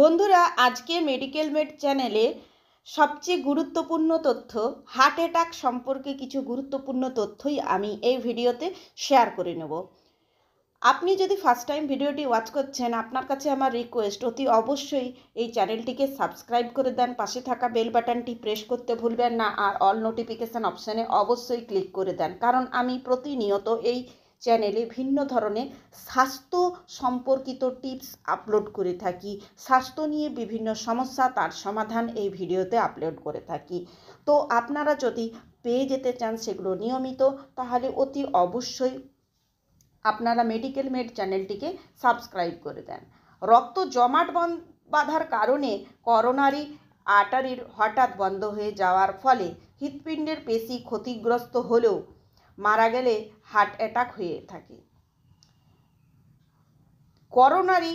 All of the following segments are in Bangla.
বন্ধুরা আজকে মেডিকেল মেড চ্যানেলে সবচেয়ে গুরুত্বপূর্ণ তথ্য হার্ট অ্যাটাক সম্পর্কে কিছু গুরুত্বপূর্ণ তথ্যই আমি এই ভিডিওতে শেয়ার করে নেব আপনি যদি ফার্স্ট টাইম ভিডিওটি ওয়াচ করছেন আপনার কাছে আমার রিকোয়েস্ট অতি অবশ্যই এই চ্যানেলটিকে সাবস্ক্রাইব করে দেন পাশে থাকা বেল বাটনটি প্রেস করতে ভুলবেন না আর অল নোটিফিকেশান অপশানে অবশ্যই ক্লিক করে দেন কারণ আমি প্রতিনিয়ত এই চ্যানেলে ভিন্ন ধরনের স্বাস্থ্য সম্পর্কিত টিপস আপলোড করে থাকি স্বাস্থ্য নিয়ে বিভিন্ন সমস্যা তার সমাধান এই ভিডিওতে আপলোড করে থাকি তো আপনারা যদি পেয়ে যেতে চান সেগুলো নিয়মিত তাহলে অতি অবশ্যই আপনারা মেডিকেল মেড চ্যানেলটিকে সাবস্ক্রাইব করে দেন রক্ত জমাট বাঁধার কারণে করোনারি আটারির হঠাৎ বন্ধ হয়ে যাওয়ার ফলে হৃৎপিণ্ডের পেশি ক্ষতিগ্রস্ত হলেও মারা গেলে হার্ট অ্যাটাক হয়ে থাকে করোনারি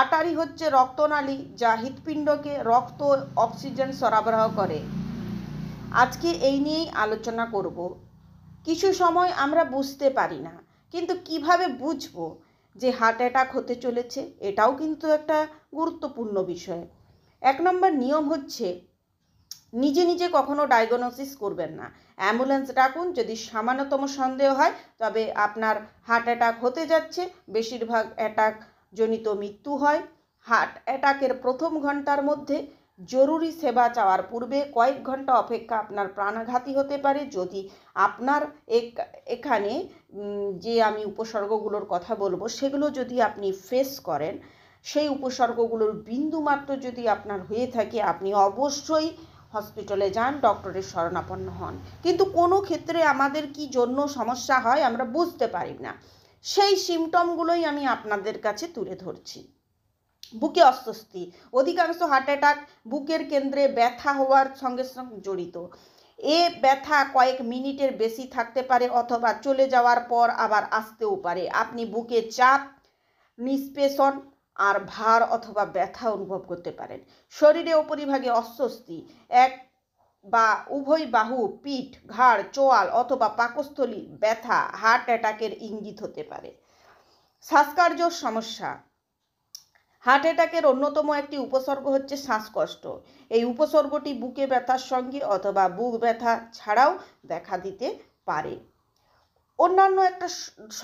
আটারি হচ্ছে রক্তনালী যা হৃৎপিণ্ডকে রক্ত অক্সিজেন সরবরাহ করে আজকে এই নিয়েই আলোচনা করব কিছু সময় আমরা বুঝতে পারি না কিন্তু কিভাবে বুঝব যে হার্ট অ্যাটাক হতে চলেছে এটাও কিন্তু একটা গুরুত্বপূর্ণ বিষয় এক নম্বর নিয়ম হচ্ছে নিজে নিজে কখনো ডায়াগনোসিস করবেন না অ্যাম্বুলেন্স ডাকুন যদি সামান্যতম সন্দেহ হয় তবে আপনার হার্ট অ্যাটাক হতে যাচ্ছে বেশিরভাগ অ্যাটাক জনিত মৃত্যু হয় হার্ট অ্যাটাকের প্রথম ঘন্টার মধ্যে জরুরি সেবা চাওয়ার পূর্বে কয়েক ঘন্টা অপেক্ষা আপনার প্রাণঘাতী হতে পারে যদি আপনার এখানে যে আমি উপসর্গগুলোর কথা বলবো সেগুলো যদি আপনি ফেস করেন সেই উপসর্গগুলোর বিন্দুমাত্র যদি আপনার হয়ে থাকে আপনি অবশ্যই হসপিটালে যান ডক্টরের শরণাপন্ন হন কিন্তু কোনো ক্ষেত্রে আমাদের কি জন্য সমস্যা হয় আমরা বুঝতে পারি না সেই সিমটমগুলোই আমি আপনাদের কাছে তুলে ধরছি বুকে অস্বস্তি অধিকাংশ হার্ট অ্যাটাক বুকের কেন্দ্রে ব্যথা হওয়ার সঙ্গে সঙ্গে জড়িত এ ব্যথা কয়েক মিনিটের বেশি থাকতে পারে অথবা চলে যাওয়ার পর আবার আসতেও পারে আপনি বুকে চাপ নিষ্পেষণ আর ভার অথবা ব্যথা অনুভব করতে পারেন শরীরে উপরিভাগে অস্বস্তি এক বা উভয় বাহু পিঠ ঘাড় চোয়াল অথবা পাকস্থলী ব্যথা হার্ট অ্যাটাকের ইঙ্গিত হতে পারে শ্বাসকার্য সমস্যা হার্ট অ্যাটাকের অন্যতম একটি উপসর্গ হচ্ছে শ্বাসকষ্ট এই উপসর্গটি বুকে ব্যথার সঙ্গে অথবা বুক ব্যথা ছাড়াও দেখা দিতে পারে অন্যান্য একটা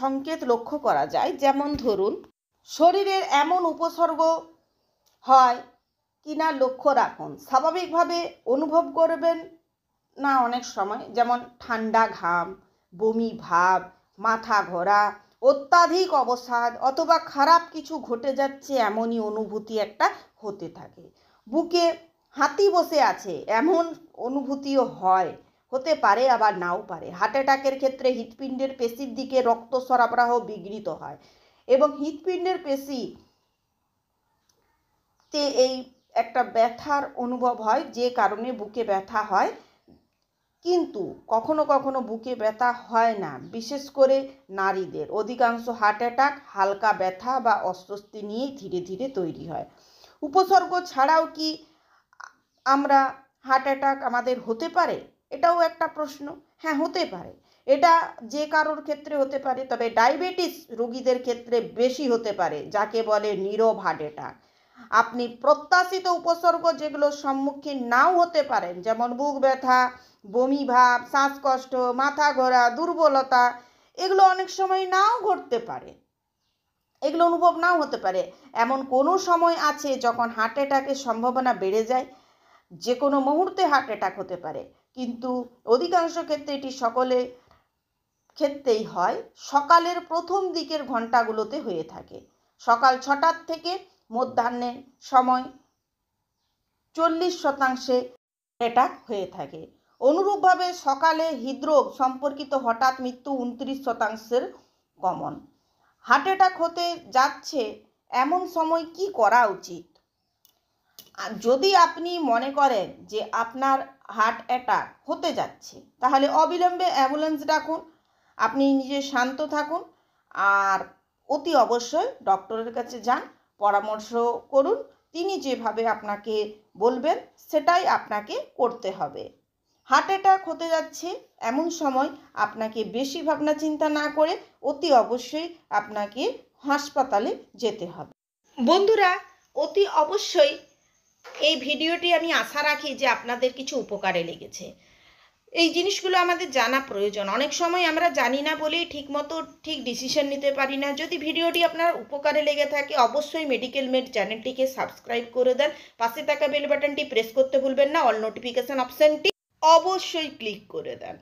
সংকেত লক্ষ্য করা যায় যেমন ধরুন শরীরের এমন উপসর্গ হয় কিনা লক্ষ্য রাখুন স্বাভাবিকভাবে অনুভব করবেন না অনেক সময় যেমন ঠান্ডা ঘাম বমি ভাব মাথা ঘোরা অত্যাধিক অবসাদ অথবা খারাপ কিছু ঘটে যাচ্ছে এমনই অনুভূতি একটা হতে থাকে বুকে হাতি বসে আছে এমন অনুভূতিও হয় হতে পারে আবার নাও পারে হার্ট অ্যাটাকের ক্ষেত্রে হৃৎপিণ্ডের পেশির দিকে রক্ত সরবরাহ বিঘ্নিত হয় এবং হৃৎপিণ্ডের পেশি তে এই একটা ব্যথার অনুভব হয় যে কারণে বুকে ব্যথা হয় কিন্তু কখনো কখনো বুকে ব্যথা হয় না বিশেষ করে নারীদের অধিকাংশ হার্ট অ্যাটাক হালকা ব্যথা বা অস্বস্তি নিয়েই ধীরে ধীরে তৈরি হয় উপসর্গ ছাড়াও কি আমরা হার্ট অ্যাটাক আমাদের হতে পারে এটাও একটা প্রশ্ন হ্যাঁ হতে পারে এটা যে কারোর ক্ষেত্রে হতে পারে তবে ডায়াবেটিস রোগীদের ক্ষেত্রে বেশি হতে পারে যাকে বলে নিরব হার্ট অ্যাটাক আপনি প্রত্যাশিত উপসর্গ যেগুলো সম্মুখীন নাও হতে পারেন যেমন বুক ব্যথা বমি ভাব শ্বাসকষ্ট মাথা ঘোরা দুর্বলতা এগুলো অনেক সময় নাও ঘটতে পারে এগুলো অনুভব নাও হতে পারে এমন কোনো সময় আছে যখন হার্ট অ্যাটাকের সম্ভাবনা বেড়ে যায় যে কোনো মুহূর্তে হার্ট অ্যাটাক হতে পারে কিন্তু অধিকাংশ ক্ষেত্রে এটি সকলে ক্ষেত্রেই হয় সকালের প্রথম দিকের ঘন্টাগুলোতে হয়ে থাকে সকাল ছটার থেকে মধ্যাহ্নের সময় চল্লিশ শতাংশে অ্যাটাক হয়ে থাকে অনুরূপভাবে সকালে হৃদরোগ সম্পর্কিত হঠাৎ মৃত্যু উনত্রিশ শতাংশের কমন হার্ট অ্যাটাক হতে যাচ্ছে এমন সময় কি করা উচিত যদি আপনি মনে করেন যে আপনার হার্ট অ্যাটাক হতে যাচ্ছে তাহলে অবিলম্বে অ্যাম্বুলেন্স ডাকুন আপনি নিজে শান্ত থাকুন আর অতি অবশ্যই ডক্টরের কাছে যান পরামর্শ করুন তিনি যেভাবে আপনাকে বলবেন সেটাই আপনাকে করতে হবে হার্ট অ্যাটাক হতে যাচ্ছে এমন সময় আপনাকে বেশি ভাবনা চিন্তা না করে অতি অবশ্যই আপনাকে হাসপাতালে যেতে হবে বন্ধুরা অতি অবশ্যই এই ভিডিওটি আমি আশা রাখি যে আপনাদের কিছু উপকারে লেগেছে এই জিনিসগুলো আমাদের জানা প্রয়োজন অনেক সময় আমরা জানি না বলেই ঠিকমতো ঠিক ডিসিশন নিতে পারি না যদি ভিডিওটি আপনার উপকারে লেগে থাকে অবশ্যই মেডিকেল মেড চ্যানেলটিকে সাবস্ক্রাইব করে দেন পাশে থাকা বেল বাটনটি প্রেস করতে ভুলবেন না অল নোটিফিকেশান অপশানটি অবশ্যই ক্লিক করে দেন